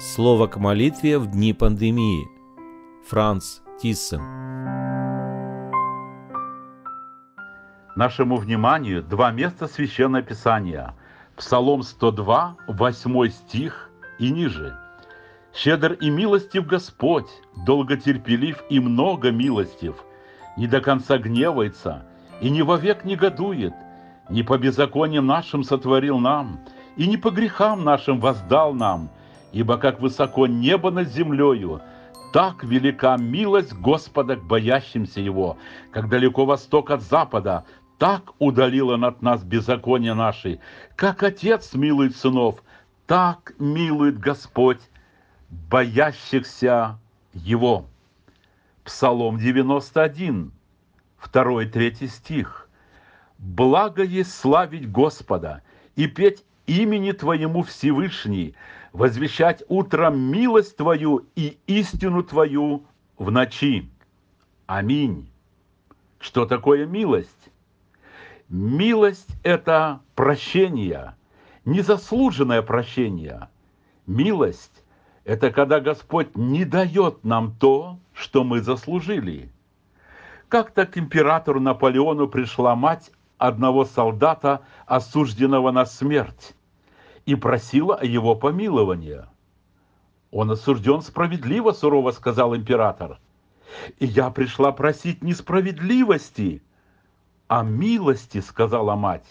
Слово к молитве в дни пандемии. Франц Тиссен. Нашему вниманию два места Священного Писания. Псалом 102, 8 стих и ниже. «Щедр и милостив Господь, долготерпелив и много милостив, не до конца гневается и не вовек негодует, не по беззакониям нашим сотворил нам, и не по грехам нашим воздал нам, ибо как высоко небо над землею, так велика милость Господа к боящимся Его, как далеко восток от запада, так удалила над нас беззаконие наши, как Отец милует сынов, так милует Господь боящихся Его. Псалом 91, 2-3 стих. «Благо есть славить Господа и петь имени Твоему Всевышний, возвещать утром милость Твою и истину Твою в ночи. Аминь. Что такое милость? Милость – это прощение, незаслуженное прощение. Милость – это когда Господь не дает нам то, что мы заслужили. Как-то к императору Наполеону пришла мать одного солдата, осужденного на смерть и просила о его помиловании. «Он осужден справедливо», — сурово сказал император. «И я пришла просить несправедливости, а милости», — сказала мать.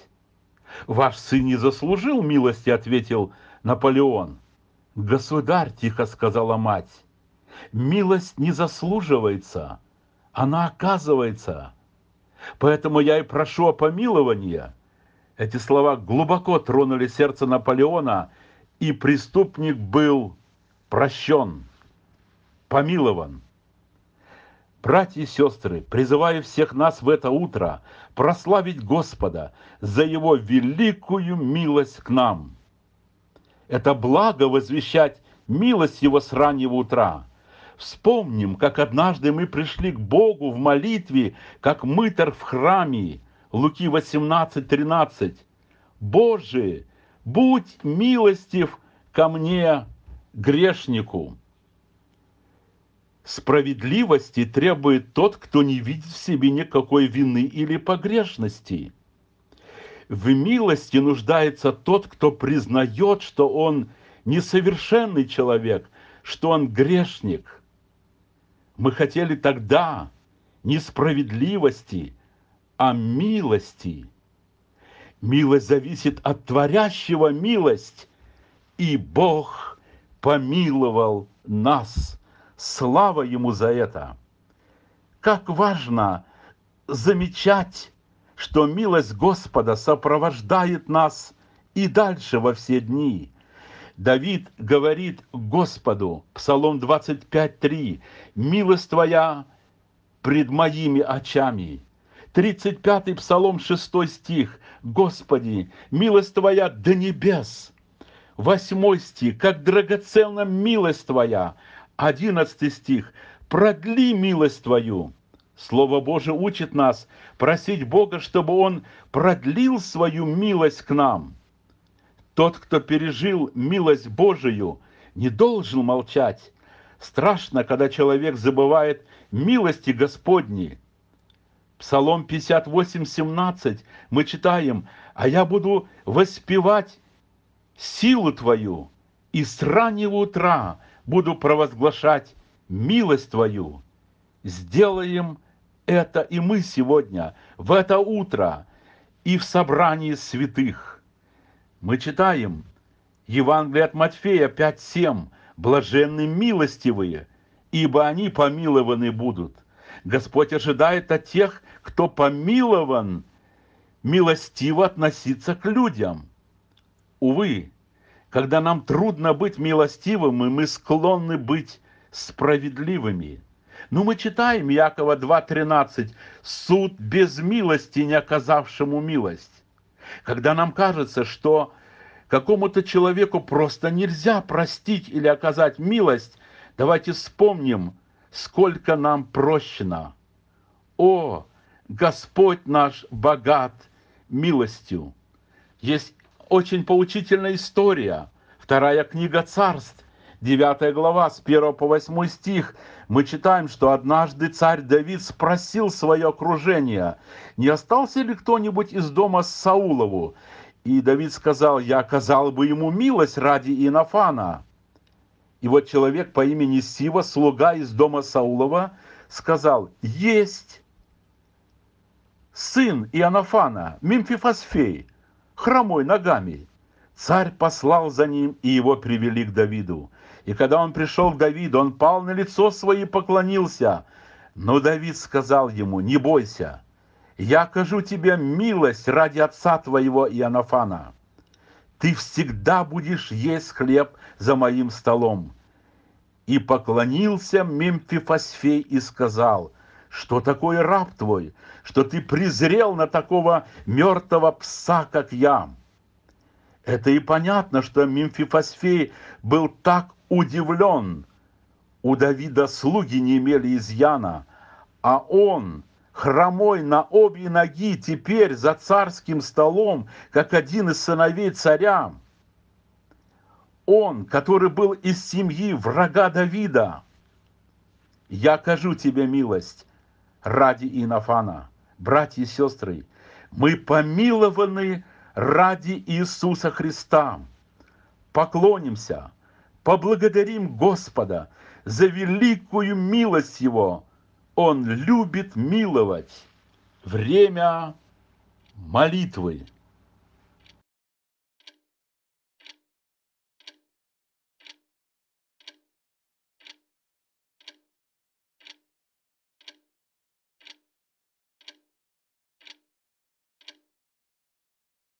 «Ваш сын не заслужил милости», — ответил Наполеон. «Государь», — тихо сказала мать, — «милость не заслуживается, она оказывается. Поэтому я и прошу о помиловании». Эти слова глубоко тронули сердце Наполеона, и преступник был прощен, помилован. Братья и сестры, призываю всех нас в это утро прославить Господа за Его великую милость к нам. Это благо возвещать милость Его с раннего утра. Вспомним, как однажды мы пришли к Богу в молитве, как мытар в храме, Луки 18, 13. «Боже, будь милостив ко мне, грешнику!» Справедливости требует тот, кто не видит в себе никакой вины или погрешности. В милости нуждается тот, кто признает, что он несовершенный человек, что он грешник. Мы хотели тогда несправедливости, о милости. Милость зависит от творящего милость, и Бог помиловал нас. Слава Ему за это! Как важно замечать, что милость Господа сопровождает нас и дальше во все дни – Давид говорит Господу, Псалом 25.3, «Милость Твоя пред моими очами, 35 Псалом, 6 стих. «Господи, милость Твоя до небес!» 8 стих. «Как драгоценна милость Твоя!» 11 стих. «Продли милость Твою!» Слово Божие учит нас просить Бога, чтобы Он продлил свою милость к нам. Тот, кто пережил милость Божию, не должен молчать. Страшно, когда человек забывает милости Господней. Псалом 58, 17 мы читаем, «А я буду воспевать силу Твою, и с раннего утра буду провозглашать милость Твою». Сделаем это и мы сегодня, в это утро, и в собрании святых. Мы читаем Евангелие от Матфея 5.7 «Блаженны милостивые, ибо они помилованы будут». Господь ожидает от тех, кто помилован, милостиво относиться к людям. Увы, когда нам трудно быть милостивым, мы склонны быть справедливыми. Но мы читаем Якова 2.13 «Суд без милости, не оказавшему милость». Когда нам кажется, что какому-то человеку просто нельзя простить или оказать милость, давайте вспомним – сколько нам прощено. О, Господь наш богат милостью. Есть очень поучительная история. Вторая книга царств, 9 глава, с 1 по 8 стих. Мы читаем, что однажды царь Давид спросил свое окружение, не остался ли кто-нибудь из дома Саулову. И Давид сказал, я оказал бы ему милость ради Инофана. И вот человек по имени Сива, слуга из дома Саулова, сказал, есть сын Иоаннафана, Мимфифосфей, хромой ногами. Царь послал за ним, и его привели к Давиду. И когда он пришел к Давиду, он пал на лицо свое и поклонился. Но Давид сказал ему, не бойся, я окажу тебе милость ради отца твоего Иоаннафана ты всегда будешь есть хлеб за моим столом. И поклонился Мемфифосфей и сказал, что такое раб твой, что ты презрел на такого мертвого пса, как я. Это и понятно, что Мемфифосфей был так удивлен. У Давида слуги не имели изъяна, а он – хромой на обе ноги, теперь за царским столом, как один из сыновей царя. Он, который был из семьи врага Давида. Я окажу тебе милость ради Инофана, братья и сестры. Мы помилованы ради Иисуса Христа. Поклонимся, поблагодарим Господа за великую милость Его – он любит миловать. Время молитвы.